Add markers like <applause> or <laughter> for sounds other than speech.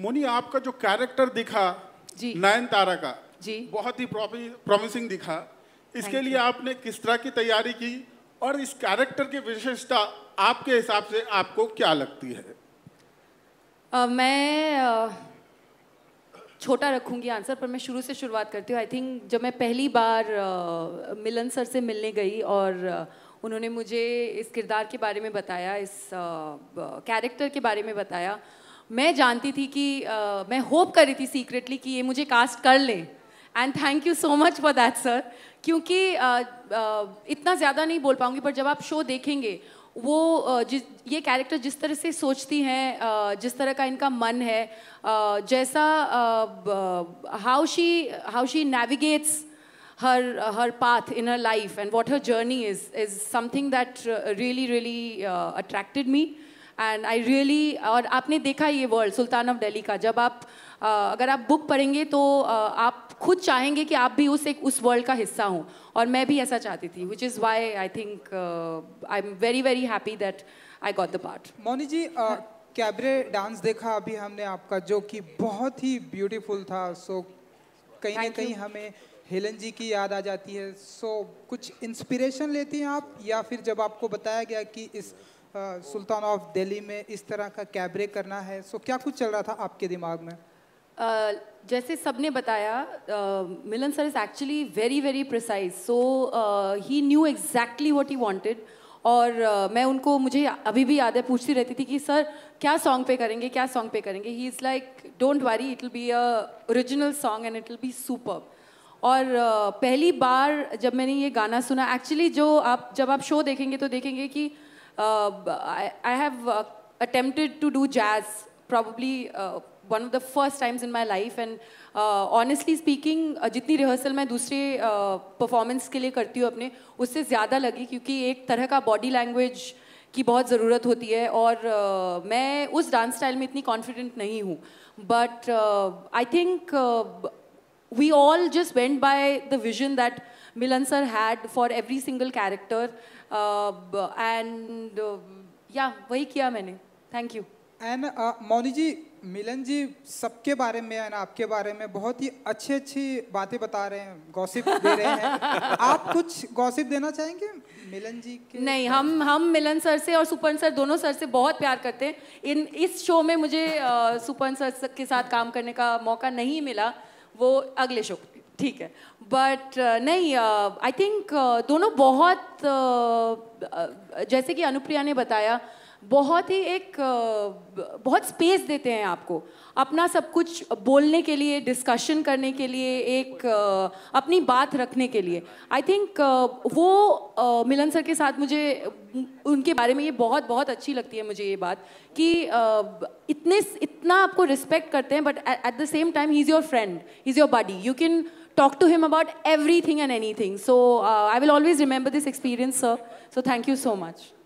मोनी आपका जो कैरेक्टर दिखा जी नयन तारा का जी बहुत ही प्रॉमिसिंग दिखा इसके लिए आपने किस तरह की तैयारी की और इस कैरेक्टर की विशेषता आपके हिसाब से आपको क्या लगती है uh, मैं uh, छोटा रखूंगी आंसर पर मैं शुरू से शुरुआत करती हूँ आई थिंक जब मैं पहली बार uh, मिलन सर से मिलने गई और uh, उन्होंने मुझे इस किरदार के बारे में बताया इस कैरेक्टर uh, के बारे में बताया मैं जानती थी कि मैं होप कर रही थी सीक्रेटली कि ये मुझे कास्ट कर ले and thank you so much for that sir क्योंकि इतना ज़्यादा नहीं बोल पाऊँगी पर जब आप शो देखेंगे वो जिस ये कैरेक्टर जिस तरह से सोचती हैं जिस तरह का इनका मन है जैसा how she how she navigates her her path in her life and what her journey is is something that really really attracted me and I really और आपने देखा ये वर्ल्ड सुल्तान ऑफ दिल्ली का जब आप uh, अगर आप बुक पढ़ेंगे तो uh, आप खुद चाहेंगे कि आप भी उस एक उस वर्ल्ड का हिस्सा हों और मैं भी ऐसा चाहती थी which is why I think I am very very happy that I got the part Moni ji cabaret dance देखा अभी हमने आपका जो कि बहुत ही ब्यूटीफुल था सो so, कहीं ना कहीं हमें हेलन जी की याद आ जाती है सो so, कुछ इंस्पिरेशन लेती हैं आप या फिर जब आपको बताया गया कि इस सुल्तान ऑफ दिल्ली में इस तरह का कैबरे करना है सो क्या कुछ चल रहा था आपके दिमाग में Uh, जैसे ने बताया Milan sir is actually very very precise so he knew exactly what he wanted और uh, मैं उनको मुझे अभी भी याद है पूछती रहती थी कि सर क्या सॉन्ग पे करेंगे क्या सॉन्ग पे करेंगे he is like don't worry it will be a original song and it will be super और uh, पहली बार जब मैंने ये गाना सुना एक्चुअली जो आप जब आप शो देखेंगे तो देखेंगे कि uh, Uh, I, I, have uh, attempted to do jazz probably one of the first times in my life and honestly speaking जितनी रिहर्सल मैं दूसरे परफॉर्मेंस uh, के लिए करती हूँ अपने उससे ज़्यादा लगी क्योंकि एक तरह का बॉडी लैंग्वेज की बहुत ज़रूरत होती है और uh, मैं उस डांस स्टाइल में इतनी कॉन्फिडेंट नहीं हूँ but I think we all just went by the vision that Milan sir had for every single character. Uh, and uh, yeah, वही किया मैंने. Thank you. And moni uh, ji Milan ji सबके बारे में ना आपके बारे में बहुत ही अच्छी अच्छी बातें बता रहे हैं गॉसिप दे रहे हैं <laughs> आप कुछ गॉसिप देना चाहेंगे मिलन जी के नहीं हम हम मिलन सर से और सुपन सर दोनों सर से बहुत प्यार करते हैं इन इस शो में मुझे uh, सुपर्न सर के साथ काम करने का मौका नहीं मिला वो अगले शो ठीक है बट uh, नहीं आई uh, थिंक uh, दोनों बहुत जैसे कि अनुप्रिया ने बताया बहुत ही एक बहुत स्पेस देते हैं आपको अपना सब कुछ बोलने के लिए डिस्कशन करने के लिए एक अपनी बात रखने के लिए आई थिंक वो मिलन सर के साथ मुझे उनके बारे में ये बहुत बहुत अच्छी लगती है मुझे ये बात कि इतने इतना आपको रिस्पेक्ट करते हैं but at the same time he is your friend he is your buddy you can talk to him about everything and anything. So uh, I will always remember this experience, sir. So thank you so much.